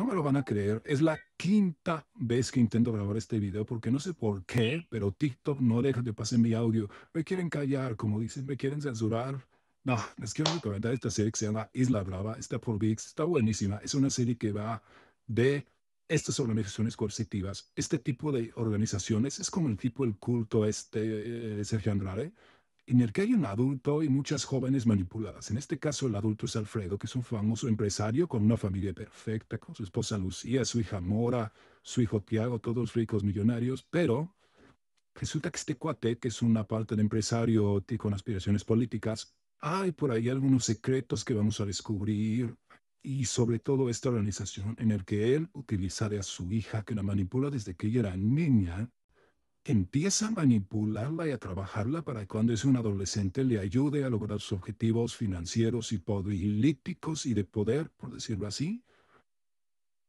No me lo van a creer, es la quinta vez que intento grabar este video porque no sé por qué, pero TikTok no deja que pase mi audio. Me quieren callar, como dicen, me quieren censurar. No, les quiero recomendar esta serie que se llama Isla Brava, está por VIX, está buenísima. Es una serie que va de estas organizaciones coercitivas. Este tipo de organizaciones es como el tipo el culto este, eh, de Sergio Andrade, en el que hay un adulto y muchas jóvenes manipuladas. En este caso, el adulto es Alfredo, que es un famoso empresario con una familia perfecta, con su esposa Lucía, su hija Mora, su hijo Tiago, todos ricos millonarios, pero resulta que este cuate, que es una parte de empresario con aspiraciones políticas, hay por ahí algunos secretos que vamos a descubrir y sobre todo esta organización en el que él utiliza a su hija que la manipula desde que ella era niña empieza a manipularla y a trabajarla para cuando es un adolescente le ayude a lograr sus objetivos financieros y políticos y de poder, por decirlo así,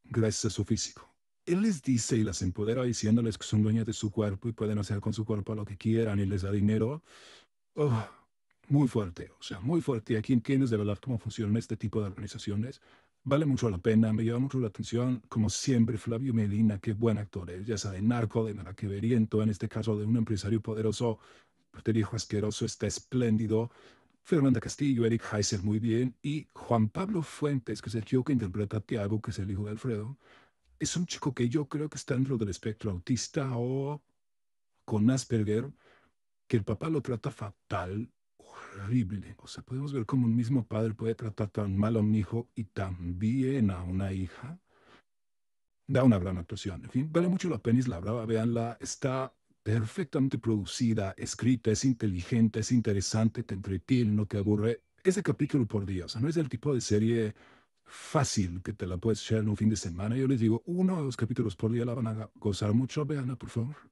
gracias a su físico. Él les dice y las empodera diciéndoles que son dueñas de su cuerpo y pueden hacer con su cuerpo lo que quieran y les da dinero. Oh, muy fuerte, o sea, muy fuerte. Aquí tienes de verdad cómo funcionan este tipo de organizaciones. Vale mucho la pena, me llama mucho la atención, como siempre, Flavio Melina, qué buen actor es, ya de narco, de queveriento en este caso de un empresario poderoso, te asqueroso, está espléndido. Fernanda Castillo, Eric Heiser, muy bien, y Juan Pablo Fuentes, que es el tío que interpreta a Tiago, que es el hijo de Alfredo, es un chico que yo creo que está dentro del espectro autista o con Asperger, que el papá lo trata fatal, terrible. O sea, podemos ver cómo un mismo padre puede tratar tan mal a un hijo y tan bien a una hija. Da una gran actuación. En fin, vale mucho la pena es la brava, Veanla. Está perfectamente producida, escrita, es inteligente, es interesante, te entretiene, no te aburre. Ese capítulo por día, o sea, no es el tipo de serie fácil que te la puedes echar en un fin de semana. Yo les digo, uno o dos capítulos por día la van a gozar mucho, Veanla, por favor.